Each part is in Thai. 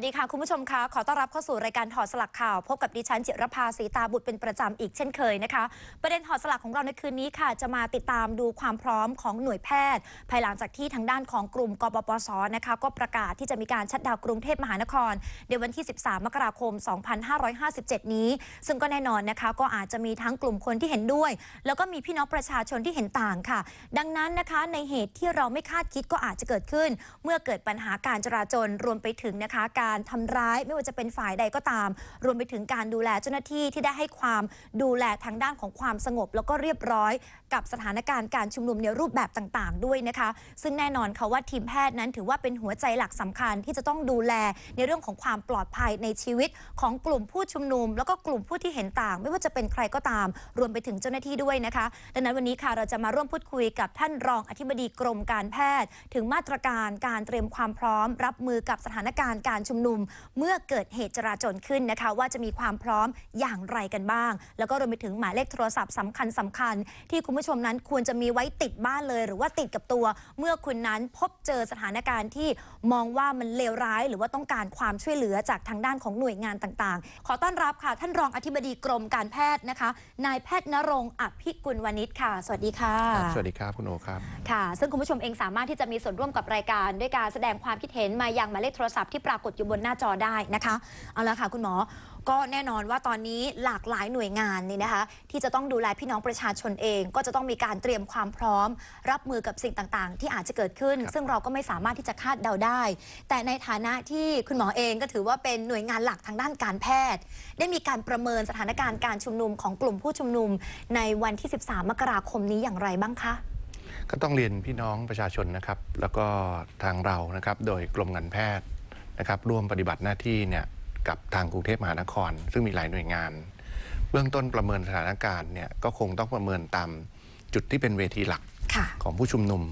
วัสดีค่ะ คุณผู้ชมคะขอต้อนรับเข้าสู่รายการถอดสลักข่าว พบกับดิฉันจิรภาสีตาบุตรเป็นประจำอีกเช่นเคยนะคะ ประเด็นถอดสลักของเราในคืนนี้ค่ะ จะมาติดตามดูความพร้อมของหน่วยแพทย์ ภายหลังจากที่ทางด้านของกลุ่มกบปศนะคะก็ประกาศที่จะมีการชัดดาวกรุงเทพมหานคร ในวันที่ 13 มกราคม 2557 นี้ ซึ่งก็แน่นอนนะคะ ก็อาจจะมีทั้งกลุ่มคนที่เห็นด้วย แล้วก็มีพี่น้องประชาชนที่เห็นต่างค่ะ ดังนั้นนะคะในเหตุที่เราไม่คาดคิดก็อาจจะเกิดขึ้น เมื่อเกิดปัญหาการจราจรรวมไปถึงนะคะการการทำร้ายไม่ว่าจะเป็นฝ่ายใดก็ตาม รวมไปถึงการดูแลเจ้าหน้าที่ที่ได้ให้ความดูแลทางด้านของความสงบ แล้วก็เรียบร้อยกับสถานการณ์การชุมนุมในรูปแบบต่าง ๆ ด้วยนะคะ ซึ่งแน่นอนเขาว่าทีมแพทย์นั้นถือว่าเป็นหัวใจหลักสำคัญที่จะต้องดูแลในเรื่องของความปลอดภัยในชีวิตของกลุ่มผู้ชุมนุม แล้วก็กลุ่มผู้ที่เห็นต่าง ไม่ว่าจะเป็นใครก็ตาม รวมไปถึงเจ้าหน้าที่ด้วยนะคะ ดังนั้นวันนี้ค่ะเราจะมาร่วมพูดคุยกับท่านรองอธิบดีกรมการแพทย์ ถึงมาตรการการเตรียมความพร้อม รับมือกับสถานการณ์การชุมนุมเมื่อเกิดเหตุจราจรขึ้นนะคะ ว่าจะมีความพร้อมอย่างไรกันบ้าง แล้วก็รวมไปถึงหมายเลขโทรศัพท์สำคัญสำคัญที่คุณผู้ชมนั้นควรจะมีไว้ติดบ้านเลย หรือว่าติดกับตัว เมื่อคุณนั้นพบเจอสถานการณ์ที่มองว่ามันเลวร้าย หรือว่าต้องการความช่วยเหลือจากทางด้านของหน่วยงานต่าง ๆ ขอต้อนรับค่ะ ท่านรองอธิบดีกรมการแพทย์นะคะ นายแพทย์นรงค์อภิกุลวณิชค่ะ สวัสดีค่ะ สวัสดีครับคุณโอครับค่ะ ซึ่งคุณผู้ชมเองสามารถที่จะมีส่วนร่วมกับรายการ ด้วยการแสดงความคิดเห็นมาอย่างหมายเลขโทรศัพท์ที่ปรากฏอยู่บนหน้าจอได้นะคะเอาละค่ะคุณหมอ ก็แน่นอนว่าตอนนี้หลากหลายหน่วยงานนี่นะคะ ที่จะต้องดูแลพี่น้องประชาชนเองก็จะต้องมีการเตรียมความพร้อม รับมือกับสิ่งต่างๆ ที่อาจจะเกิดขึ้น ซึ่งเราก็ไม่สามารถที่จะคาดเดาได้ แต่ในฐานะที่คุณหมอเองก็ถือว่าเป็นหน่วยงานหลักทางด้านการแพทย์ ได้มีการประเมินสถานการณ์การชุมนุมของกลุ่มผู้ชุมนุมในวันที่ 13 มกราคมนี้อย่างไรบ้างคะ ก็ต้องเรียนพี่น้องประชาชนนะครับ แล้วก็ทางเรานะครับโดยกรมการแพทย์นะครับร่วมปฏิบัติหน้าที่เนี่ยกับทางกรุงเทพมหานคร ซึ่งมีหลายหน่วยงาน เบื้องต้นประเมินสถานการณ์เนี่ยก็คงต้องประเมินตามจุดที่เป็นเวทีหลักของผู้ชุมนุม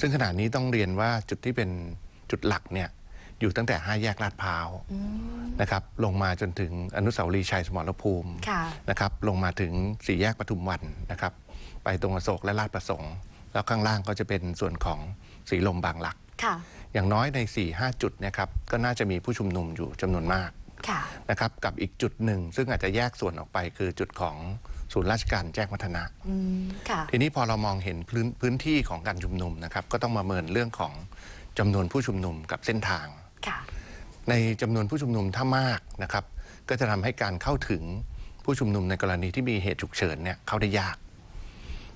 ซึ่งขณะนี้ต้องเรียนว่าจุดที่เป็นจุดหลักเนี่ยอยู่ตั้งแต่ห้าแยกลาดพร้าวนะครับลงมาจนถึงอนุสาวรีย์ชัยสมรภูมินะครับลงมาถึงสี่แยกปทุมวันนะครับไปตรงอโศกและลาดประสงค์ แล้วข้างล่างก็จะเป็นส่วนของสีลมบางหลักอย่างน้อยใน4าจุดนะครับก็น่าจะมีผู้ชุมนุมอยู่จำนวนมากนะครับกับอีกจุดหนึ่งซึ่งอาจจะแยกส่วนออกไป คือจุดของศูนย์ราชการแจ้งวัฒนะทีนี้พอเรามองเห็นพื้นพื้นที่ของการชุมนุมนะครับก็ต้องมาเมินเรื่องของจำนวนผู้ชุมนุมกับเส้นทาง ในจำนวนผู้ชุมนุมถ้ามากนะครับก็จะทำให้การเข้าถึงผู้ชุมนุมในกรณีที่มีเหตุฉุกเฉินเนี่ยเข้าได้ยาก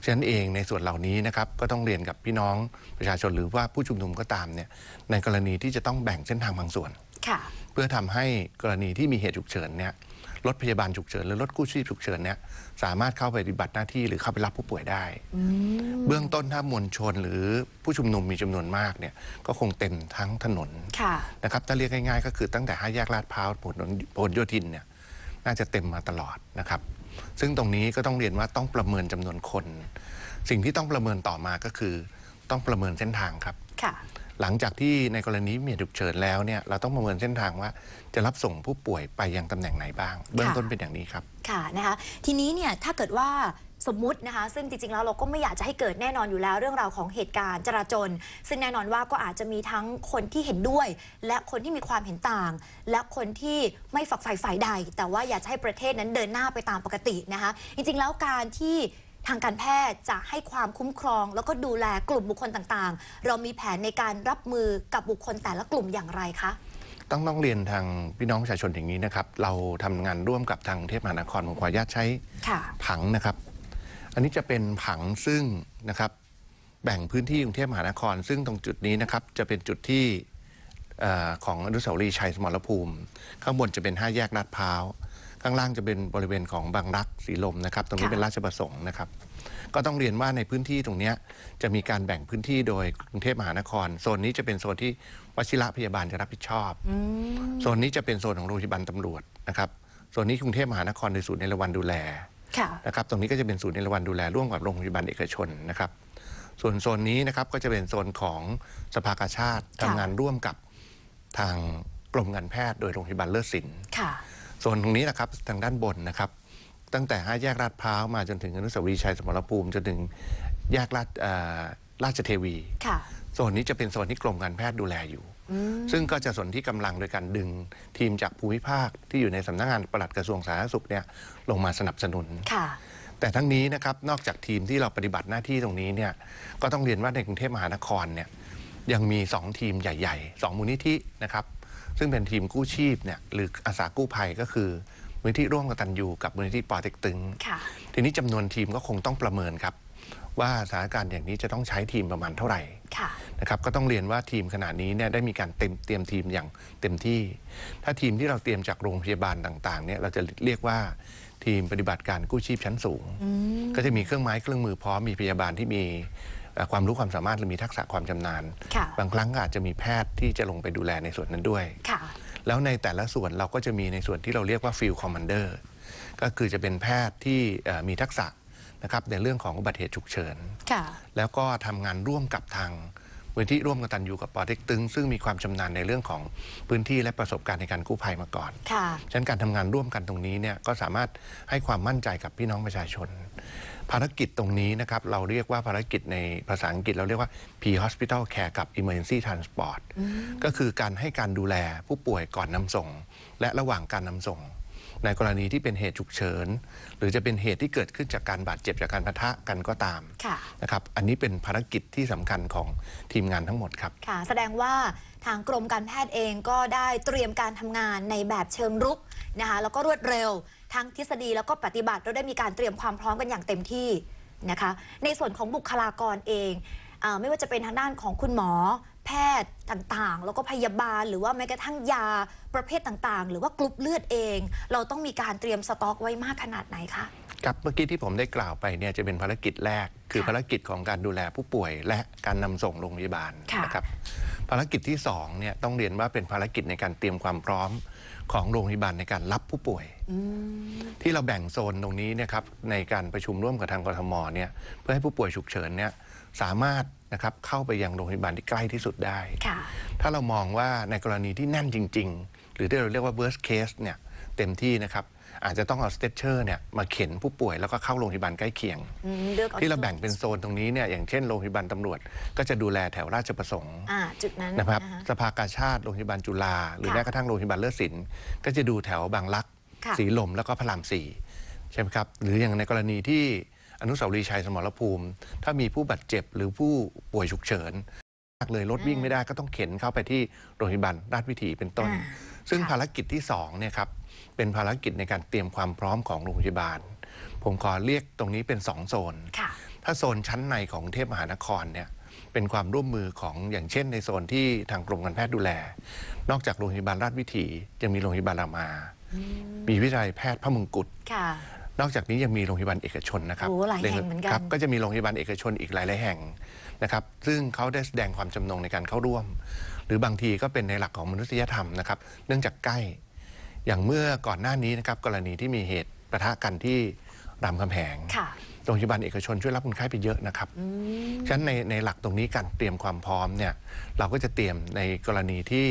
ฉะนั้นเองในส่วนเหล่านี้นะครับก็ต้องเรียนกับพี่น้องประชาชนหรือว่าผู้ชุมนุมก็ตามเนี่ยในกรณีที่จะต้องแบ่งเส้นทางบางส่วนเพื่อทำให้กรณีที่มีเหตุฉุกเฉินเนี่ยรถพยาบาลฉุกเฉินหรือรถกู้ชีพฉุกเฉินเนี่ยสามารถเข้าไปปฏิบัติหน้าที่หรือเข้าไปรับผู้ป่วยได้ เบื้องต้นถ้ามวลชนหรือผู้ชุมนุมมีจำนวนมากเนี่ยก็คงเต็มทั้งถนนนะครับถ้าเรียกง่ายๆก็คือตั้งแต่ห้าแยกลาดพร้าวถนลผลโยธินเนี่ยน่าจะเต็มมาตลอดนะครับ ซึ่งตรงนี้ก็ต้องเรียนว่าต้องประเมินจำนวนคนสิ่งที่ต้องประเมินต่อมาก็คือ ต้องประเมินเส้นทางครับค่ะ หลังจากที่ในกรณีมีฉุกเฉินแล้วเนี่ยเราต้องประเมินเส้นทางว่าจะรับส่งผู้ป่วยไปยังตำแหน่งไหนบ้างเบื้องต้นเป็นอย่างนี้ครับ ค่ะนะคะทีนี้เนี่ยถ้าเกิดว่าสมมตินะคะซึ่งจริงๆแล้วเราก็ไม่อยากจะให้เกิดแน่นอนอยู่แล้ว เรื่องราวของเหตุการณ์จราจรซึ่งแน่นอนว่าก็อาจจะมีทั้งคนที่เห็นด้วยและคนที่มีความเห็นต่าง และคนที่ไม่ฝักใฝ่ฝ่ายใด แต่ว่าอยากจะให้ประเทศนั้นเดินหน้าไปตามปกตินะคะจริงๆแล้วการที่ทางการแพทย์จะให้ความคุ้มครอง แล้วก็ดูแลกลุ่มบุคคลต่างๆ เรามีแผนในการรับมือกับบุคคลแต่ละกลุ่มอย่างไรคะ ต้องต้องเรียนทางพี่น้องประชาชนอย่างนี้นะครับ เราทำงานร่วมกับทางเทพมหานครขออวายาใช้ผังนะครับ อันนี้จะเป็นผังซึ่งนะครับแบ่งพื้นที่กรุงเทพมหานคร ซึ่งตรงจุดนี้นะครับจะเป็นจุดที่ของอนุสาวรีย์ชัยสมรภูมิ ข้างบนจะเป็นห้าแยกลาดพร้าวข้างล่างจะเป็นบริเวณของบางรักสีลมนะครับ ตรงนี้เป็นราชประสงค์นะครับ ก็ต้องเรียนว่าในพื้นที่ตรงนี้จะมีการแบ่งพื้นที่โดยกรุงเทพมหานครโซนนี้จะเป็นโซนที่วชิระพยาบาลจะรับผิดชอบโซนนี้จะเป็นโซนของโรงพยาบาลตำรวจนะครับโซนนี้กรุงเทพมหานครโดยศูนย์ในรวันดูแลนะครับ ตรงนี้ก็จะเป็นศูนย์ในรวันดูแลร่วมกับโรงพยาบาลเอกชนนะครับ ส่วนโซนนี้นะครับก็จะเป็นโซนของสภากาชาติทำงานร่วมกับทางกรมการแพทย์โดยโรงพยาบาลเลิศสินส่วนตรงนี้นะครับทางด้านบนนะครับ ตั้งแต่ห้าแยกลาดพร้าวมาจนถึงอนุสาวรีย์ชัย สมรภูมิจนถึง แยกลาดราชเทวีส่วนนี้จะเป็น่วนที่กรมการแพทย์ดูแลอยู่ ซึ่งก็จะสนที่กำลังโดยการดึงทีมจากภูมิภาคที่อยู่ในสำนักงงานปลัดกระทรวงสาธารณสุขเนี่ยลงมาสนับสนุนแต่ทั้งนี้นะครับนอกจากทีมที่เราปฏิบัติหน้าที่ตรงนี้เนี่ยก็ต้องเรียนว่าในกรุงเทพมหานครเนี่ยยังมี2ทีมใหญ่ ๆ2มูลนิธินะครับซึ่งเป็นทีมกู้ชีพเนี่ยหรืออาสากู้ภัยก็คือมูลนิธิร่วมกตัญญูกับมูลนิธิปอเต็กตึงทีนี้จำนวนทีมก็คงต้องประเมินครับ ว่าสถานการณ์อย่างนี้จะต้องใช้ทีมประมาณเท่าไหร่นะครับก็ต้องเรียนว่าทีมขนาดนี้เนี่ยได้มีการเต็มเตรียมทีมอย่างเต็มที่ ถ้าทีมที่เราเตรียมจากโรงพยาบาลต่างๆเนี่ยเราจะเรียกว่าทีมปฏิบัติการกู้ชีพชั้นสูง ก็จะมีเครื่องไม้เครื่องมือพร้อมมีพยาบาลที่มีความรู้ความสามารถหรือมีทักษะความชำนาญบางครั้งอาจจะมีแพทย์ที่จะลงไปดูแลในส่วนนั้นด้วยแล้วในแต่ละส่วนเราก็จะมีในส่วนที่เราเรียกว่าฟิลคอมมานเดอร์ก็คือจะเป็นแพทย์ที่มีทักษะนะครับในเรื่องของอุบัติเหตุฉุกเฉินแล้วก็ทำงานร่วมกับทางมูลที่ร่วมกันตันยู่กับปอเต็กตึง ซึ่งมีความชำนาญในเรื่องของพื้นที่และประสบการณ์ในการกู้ภัยมาก่อน ค่ะ ฉะนั้นการทำงานร่วมกันตรงนี้เนี่ย ก็สามารถให้ความมั่นใจกับพี่น้องประชาชน ภารกิจตรงนี้นะครับ เราเรียกว่าภารกิจในภาษาอังกฤษเราเรียกว่า P Hospital Care กับ Emergency Transport ก็คือการให้การดูแลผู้ป่วยก่อนนำส่ง และระหว่างการนำส่งในกรณีที่เป็นเหตุฉุกเฉิน หรือจะเป็นเหตุที่เกิดขึ้นจากการบาดเจ็บจากการปะทะกันก็ตามนะครับอันนี้เป็นภารกิจที่สำคัญของทีมงานทั้งหมดครับค่ะแสดงว่าทางกรมการแพทย์เองก็ได้เตรียมการทำงานในแบบเชิงรุกนะคะแล้วก็รวดเร็ว ทั้งทฤษฎีแล้วก็ปฏิบัติเราได้มีการเตรียมความพร้อมกันอย่างเต็มที่นะคะในส่วนของบุคลากรเองอไม่ว่าจะเป็นทางด้านของคุณหมอแพทย์ต่างๆ แล้วก็พยาบาล หรือว่าแม้กระทั่งยาประเภทต่าง ๆ หรือว่ากรุ๊ปเลือดเอง เราต้องมีการเตรียมสต็อกไว้มากขนาดไหนคะ ครับ เมื่อกี้ที่ผมได้กล่าวไปเนี่ยจะเป็นภารกิจแรก คือภารกิจของการดูแลผู้ป่วย และการนำส่งโรงพยาบาลนะครับ ภารกิจที่2เนี่ยต้องเรียนว่าเป็นภารกิจในการเตรียมความพร้อมของโรงพยาบาลในการรับผู้ป่วยที่เราแบ่งโซนตรงนี้เนะครับในการประชุมร่วมกับทางกรทมเนี่ยเพื่อให้ผู้ป่วยฉุกเฉินเนี่ยสามารถนะครับเข้าไปยังโรงพยาบาลที่ใกล้ที่สุดได้ ถ้าเรามองว่าในกรณีที่แน่นจริงๆ หรือที่เราเรียกว่า worst case เนี่ยเต็มที่นะครับ อาจจะต้องเอาสเตตเชอร์เนี่ยมาเข็นผู้ป่วยแล้วก็เข้าโรงพยาบาลใกล้เคียง ที่เราแบ่งเป็นโซนตรงนี้เนี่ยอย่างเช่นโรงพยาบาลตำรวจ ก็จะดูแลแถวราชประสงค์นนนะครับ สภากาชาติ โรงพยาบาลจุฬาหรือแม้กระทั่งโรงพยาบาลเลิศศิลป์ก็จะดูแถวบางรักสีลมแล้วก็พระรามสี่ใช่ไหมครับหรืออย่างในกรณีที่อนุสาวรีย์ชัยสมรภูมิ ถ้ามีผู้บาดเจ็บหรือผู้ป่วยฉุกเฉินมากเลยรถวิ่งไม่ได้ก็ต้องเข็นเข้าไปที่โรงพยาบาลราชวิถีเป็นต้น ซึ่งภารกิจที่2เนี่ยครับเป็นภารกิจในการเตรียมความพร้อมของโรงพยาบาล ผมขอเรียกตรงนี้เป็น2โซนถ้าโซนชั้นในของเทพมหานครเนี่ยเป็นความร่วมมือของอย่างเช่น ในโซนที่ทางกรมการแพทย์ดูแล นอกจากโรงพยาบาลราชวิถียังมีโรงพยาบาลรามา มีวิลัยแพทย์พระมงกุฎนอกจากนี้ยังมีโรงพยาบาลเอกชนนะครับหลายแห่งเหมือนกันครับก็จะมีโรงพยาบาลเอกชนอีกหลายยแห่งนะครับ ซึ่งเขาได้แสดงความจำนงในการเข้าร่วม หรือบางทีก็เป็นในหลักของมนุษยธรรมนะครับ เนื่องจากใกล้ อย่างเมื่อก่อนหน้านี้นะครับ กรณีที่มีเหตุประทะกันที่รามคำแหงโรงพยาบาลเอกชนช่วยรับคนไข้ไปเยอะนะครับ ฉะนั้นในในหลักตรงนี้การเตรียมความพร้อมเนี่ยเราก็จะเตรียมในกรณีที่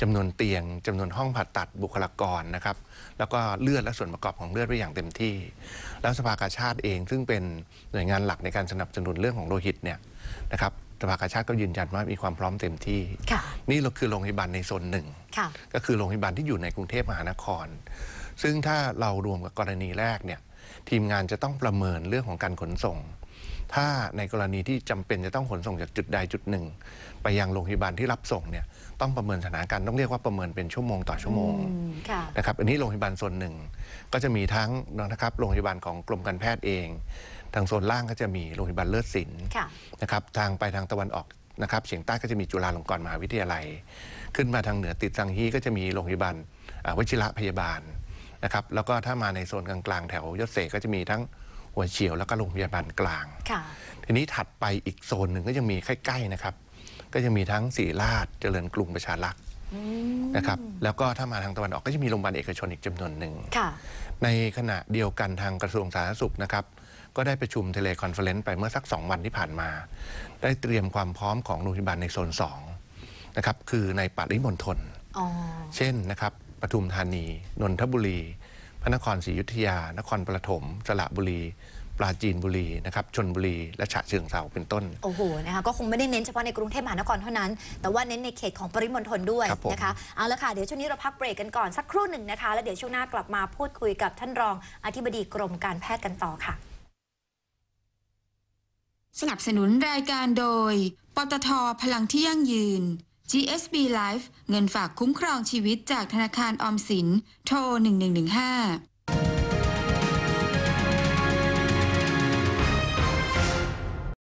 จำนวนเตียง จำนวนห้องผ่าตัดบุคลากรนะครับ แล้วก็เลือดและส่วนประกอบของเลือดไปอย่างเต็มที่ แล้วสภากาชาติเองซึ่งเป็นหน่วยงานหลักในการสนับสนุนเรื่องของโลหิตเนี่ยนะครับสภากาชาติก็ยืนยันว่ามีความพร้อมเต็มที่นี่เราคือโรงพยาบาลในโซนหนึ่งก็คือโรงพยาบาลที่อยู่ในกรุงเทพมหานคร ซึ่งถ้าเรารวมกับกรณีแรกเนี่ยทีมงานจะต้องประเมินเรื่องของการขนส่ง ถ้าในกรณีที่จำเป็นจะต้องขนส่งจากจุดใดจุดหนึ่ง ไปยังโรงพยาบาลที่รับส่งเนี่ยต้องประเมินสถานการณ์ต้องเรียกว่าประเมินเป็นชั่วโมงต่อชั่วโมงนะครับอันนี้โรงพยาบาลส่วนหนึ่งก็จะมีทั้งนะครับโรงพยาบาลของกรมการแพทย์เอง ทางโซนล่างก็จะมีโรงพยาบาลเลิศศิลป์นะครับทางไปทางตะวันออกนะครับเฉียงใต้ก็จะมีจุฬาลงกรณ์มหาวิทยาลัย ขึ้นมาทางเหนือติดสังฮี ก็จะมีโรงพยาบาลวชิระพยาบาลนะครับ แล้วก็ถ้ามาในโซนกลางๆแถวยศเสก็จะมีทั้งหัวเฉียวแล้วก็โรงพยาบาลกลางทีนี้ถัดไปอีกโซนหนึ่งก็ยังมีใกล้ๆนะครับก็จะมีทั้งสีราชเจริญกรุงประชารักษ์นะครับแล้วก็ถ้ามาทางตะวันออกก็จะมีโรงพยาบาลเอกชนอีกจำนวนหนึ่ง ในขณะเดียวกันทางกระทรวงสาธารณสุขนะครับก็ได้ประชุมเทเลคอนเฟลเลนซ์ไปเมื่อสัก 2 วันที่ผ่านมา ได้เตรียมความพร้อมของโรงพยาบาลในโซน2นะครับคือในปาริมณฑลเช่นนะครับปทุมธานี นนทบุรี พระนครศรีอยุธยา นครปฐม สระบุรีปราจีนบุรีนะครับชนบุรี และฉะเชิงเทราเป็นต้น โอ้โหนะคะก็คงไม่ได้เน้นเฉพาะในกรุงเทพมหานครเท่านั้น แต่ว่าเน้นในเขตของปริมณฑลด้วยนะคะเอาละค่ะเดี๋ยวช่วงนี้เราพักเบรกกันก่อนสักครู่หนึ่งนะคะแล้วเดี๋ยวช่วงหน้ากลับมาพูดคุยกับท่านรองอธิบดีกรมการแพทย์กันต่อค่ะ สนับสนุนรายการโดยปตทพลังที่ยั่งยืน GSB Life เงินฝากคุ้มครองชีวิต จากธนาคารออมสิน โทร1115